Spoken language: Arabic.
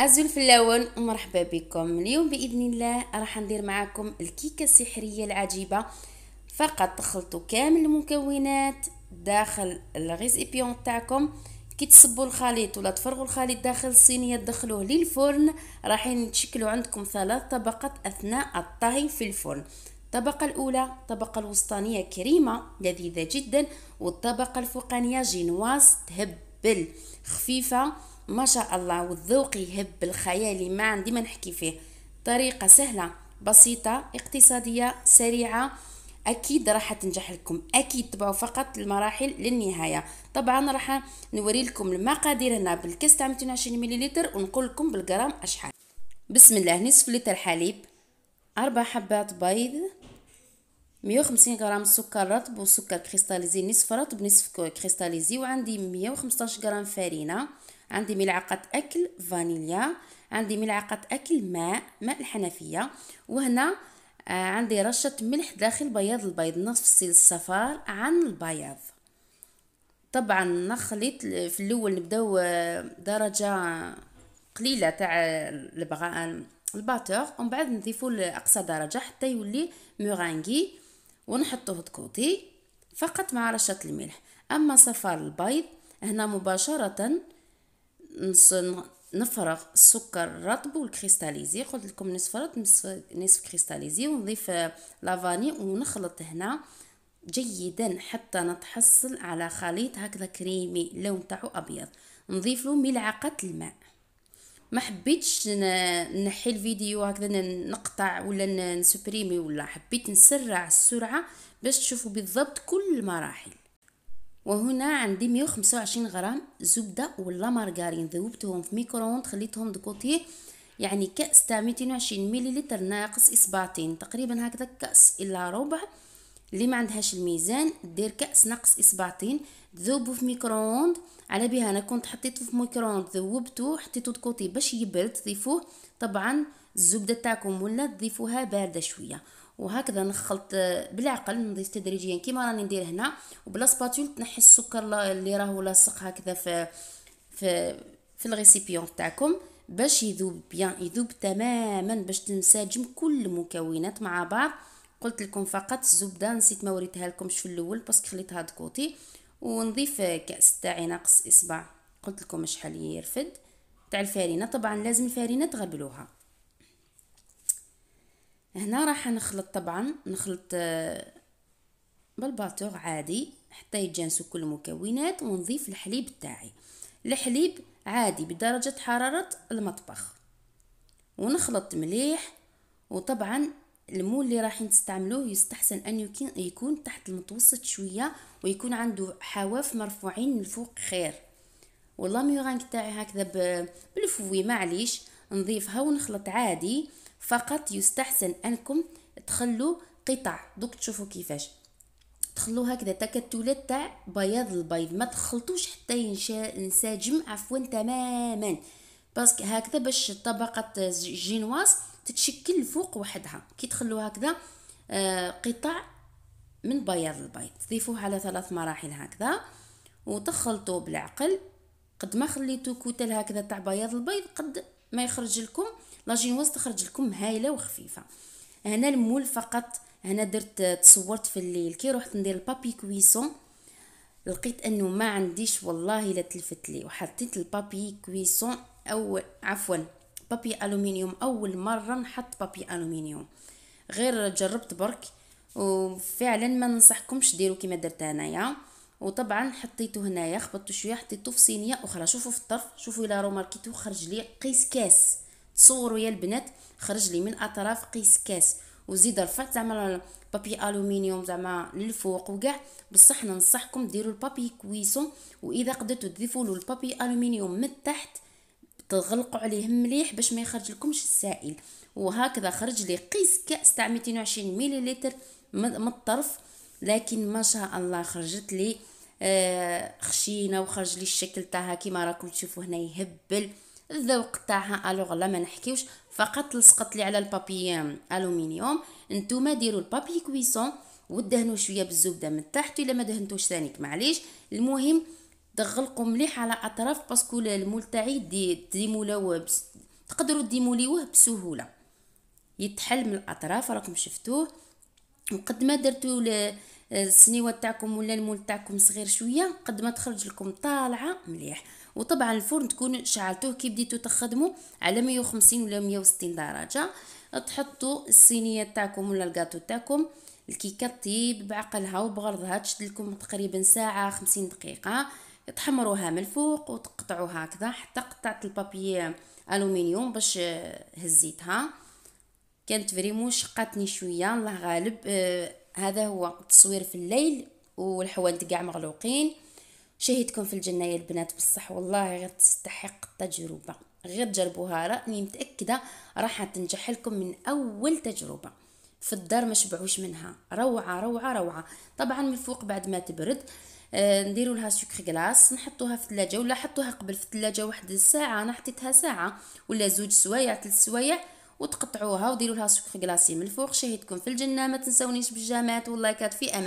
الزول في اللون ومرحبا بكم اليوم باذن الله راح ندير معكم الكيكه السحريه العجيبه فقط تخلطوا كامل المكونات داخل الريزيبيون تاعكم كي تصبوا الخليط ولا تفرغوا الخليط داخل الصينيه تدخلوه للفرن راح يتشكلوا عندكم ثلاث طبقات اثناء الطهي في الفرن الطبقة الأولى الطبقة الوسطانية كريمة لذيذة جدا والطبقة الفوقانية جينواز تهبل خفيفة ما شاء الله والذوق يهب الخيالي ما عندي ما نحكي فيه طريقة سهلة بسيطة اقتصادية سريعة اكيد راح تنجح لكم اكيد تبعوا فقط المراحل للنهايه طبعا راح نوري لكم المقادير هنا بالكاس تاع 220 مليلتر ونقول لكم بالجرام اشحال بسم الله نصف لتر حليب أربع حبات بيض 150 غرام سكر رطب وسكر كريستاليزي نصف رطب نصف كريستاليزي وعندي 115 غرام فرينه عندي ملعقة أكل فانيليا عندي ملعقة أكل ماء ماء الحنفية وهنا آه، عندي رشة ملح داخل بياض البيض نفس الصفار عن البياض طبعا نخلط في الاول نبداو آه، درجه قليله تاع البغا الباتور ومن بعد نضيفو لاقصى درجه حتى يولي مورانغي ونحطوه دكوتي فقط مع رشه الملح اما صفار البيض هنا مباشره نفرغ السكر الرطب والكريستاليزي قلت لكم نصف رطب نصف كريستاليزي ونضيف آه، لافاني ونخلط هنا جيدا حتى نتحصل على خليط هكذا كريمي اللون تاعو ابيض نضيف له ملعقه الماء ما حبيتش نحي الفيديو هكذا نقطع ولا نسبريمي ولا حبيت نسرع السرعه باش تشوفوا بالضبط كل المراحل وهنا عندي 125 غرام زبده ولا مارغرين ذوبتهم في ميكرووند خليتهم دكوتي يعني كاس تاع 220 مليلتر ناقص اصبعتين تقريبا هكذا كاس الا ربع اللي ما عندهاش الميزان دير كاس ناقص اصبعتين ذوبو في ميكرووند على بها انا كنت حطيته في ميكرووند ذوبته حطيته دكوتي باش يبرد ضيفوه طبعا الزبده تاعكم ولا تضيفوها بارده شويه وهكذا نخلط بالعقل نضيف تدريجيا كيما راني ندير هنا وبلا سباتول تنحي السكر اللي راهو لاصق هكذا في في في الريسيبيون تاعكم باش يذوب بيان يذوب تماما باش تنسجم كل المكونات مع بعض قلت لكم فقط الزبده نسيت ما وريتها لكمش في الاول باسكو خليتها دكوتي ونضيف كاس تاعي ناقص اصبع قلت لكم شحال يرفد تاع الفارينه طبعا لازم الفارينه تغبلوها هنا راح نخلط طبعا نخلط آه، بالباتور عادي حتى يتجانسوا كل المكونات ونضيف الحليب تاعي الحليب عادي بدرجة حرارة المطبخ ونخلط مليح وطبعا المول اللي راح نستعملوه يستحسن ان يكون تحت المتوسط شويه ويكون عنده حواف مرفوعين من الفوق خير والله ميورانك تاعي هكذا بالفوي معليش نضيفها ونخلط عادي فقط يستحسن انكم تخلوا قطع دوك تشوفوا كيفاش تخلو هكذا تكتلات تاع بياض البيض ما تخلطوش حتى ينسجم عفوا تماما باسكو هكذا باش طبقه الجينواس تتشكل فوق وحدها كي تخلو هكذا آه، قطع من بياض البيض تضيفوه على ثلاث مراحل هكذا وتخلطوا بالعقل قد ما خليتو كتل هكذا تاع بياض البيض قد ما يخرج لكم لاجينواز تخرج لكم هايله وخفيفه هنا المول فقط هنا درت تصورت في الليل كي رحت ندير البابي كويسون لقيت انه ما عنديش والله لا تلفت لي وحطيت البابي كويسون او عفوا بابي الومنيوم اول مره نحط بابي الومنيوم غير جربت برك وفعلا ما ننصحكمش ديروا كيما درت انايا وطبعا حطيته هنايا خبطته شويه حطيته في صينيه اخرى شوفوا في الطرف شوفوا الى روماركيتو ماركيتو خرج لي قيس كاس تصوروا يا البنات خرج لي من اطراف قيس كاس وزيد رفعت زعما بابي الومنيوم زعما للفوق وكاع بصح ننصحكم ديروا البابي كويسون واذا قدرتوا تضيفوا له البابي الومنيوم من تحت تغلقوا عليه مليح باش ما يخرج لكمش السائل وهكذا خرج لي قيس كاس تاع 220 مليلتر من الطرف لكن ما شاء الله خرجت لي آه، خشينه وخرج لي الشكل تاعها كيما راكم تشوفوا هنا يهبل الذوق تاعها الوغ لا ما نحكيوش فقط لصقت لي على البابي الومنيوم نتوما ديروا البابي كويسون ودهنوا شويه بالزبده من تحت الا ما دهنتوش ثانيك معليش المهم دغلقوا مليح على اطراف باسكو المول تاعي دي ديمولوه بس... تقدروا ديموليوه بسهوله يتحل من الاطراف راكم شفتوه وقد ما درتو آه، السنيوه تاعكم ولا المول تاعكم صغير شويه قد ما تخرج لكم طالعه مليح وطبعا الفرن تكون شعلتوه كي بديتو تخدموا على 150 ولا 160 درجه تحطوا الصينيه تاعكم ولا الكاطو تاعكم الكيكه طيب بعقلها وبغرضها تشد لكم تقريبا ساعه 50 دقيقه تحمروها من الفوق وتقطعوها هكذا حتى قطعت البابي الومنيوم باش آه، هزيتها كانت فريمون شقاتني شويه الله غالب آه هذا هو التصوير في الليل والحوانت كاع مغلوقين شهيتكم في الجنه يا البنات بصح والله غير تستحق التجربه غير جربوها راني متاكده راح تنجح لكم من اول تجربه في الدار ما شبعوش منها روعه روعه روعه طبعا من فوق بعد ما تبرد آه، نديروا لها سكر غلاس نحطوها في الثلاجه ولا حطوها قبل في الثلاجه واحد الساعه انا حطيتها ساعه ولا زوج سوايع ثلاث سوايع وتقطعوها وديروا لها سكر كلاصي من الفوق شهيتكم في الجنه ما تنسونيش بالجامعات واللايكات في امان